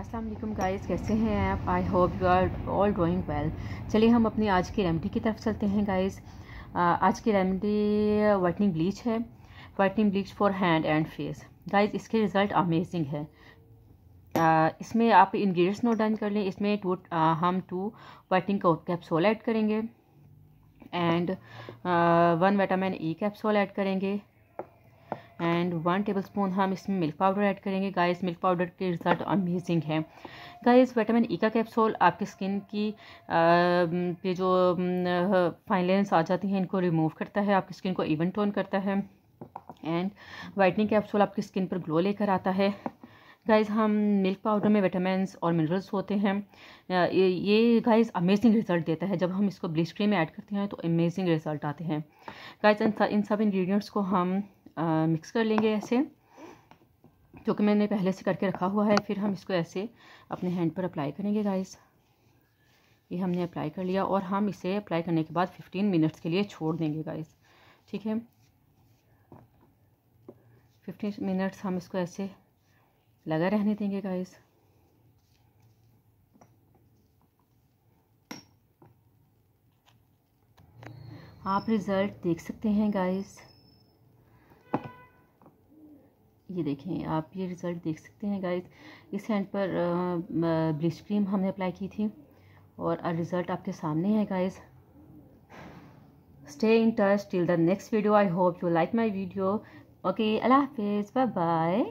अस्सलाम वालेकुम गाइस कैसे हैं आप I hope you are all doing well चलिए हम अपनी आज की रेमेडी की तरफ चलते हैं गाइस आज की रेमेडी वाइटनिंग ब्लीच है whitening bleach for hand and face guys इसके रिज़ल्ट अमेजिंग है आ, इसमें आप इंग्रेडिएंट्स नोट डाउन कर लें इसमें टू हम टू वाइटनिंग कैप्सूल ऐड करेंगे and one vitamin E capsule add करेंगे एंड वन टेबलस्पून हम इसमें मिल्क पाउडर ऐड करेंगे गाइस मिल्क पाउडर के रिज़ल्ट अमेजिंग है गाइस विटामिन ई का कैप्सूल आपकी स्किन की पे जो फाइनलेंस आ जाती हैं इनको रिमूव करता है आपकी स्किन को इवन टोन करता है एंड वाइटनिंग कैप्सूल आपकी स्किन पर ग्लो लेकर आता है गाइस हम मिल्क पाउडर में विटामिन और मिनरल्स होते हैं ये गाइस अमेजिंग रिजल्ट देता है जब हम इसको ब्लीच क्रीम में ऐड करते हैं तो अमेजिंग रिजल्ट आते हैं गाइस इन सब इंग्रेडिएंट्स को हम मिक्स कर लेंगे ऐसे जो कि मैंने पहले से करके रखा हुआ है फिर हम इसको ऐसे अपने हैंड पर अप्लाई करेंगे गाइस ये हमने अप्लाई कर लिया और हम इसे अप्लाई करने के बाद फिफ्टीन मिनट्स के लिए छोड़ देंगे गाइस ठीक है फिफ्टीन मिनट्स हम इसको ऐसे लगा रहने देंगे गाइस आप रिज़ल्ट देख सकते हैं गाइस ये देखें आप ये रिज़ल्ट देख सकते हैं गाइस इस हैंड पर ब्लीच क्रीम हमने अप्लाई की थी और रिज़ल्ट आपके सामने है guys stay in touch till the next video I hope you like my video okay अल्लाह हाफिज़ बाय बाय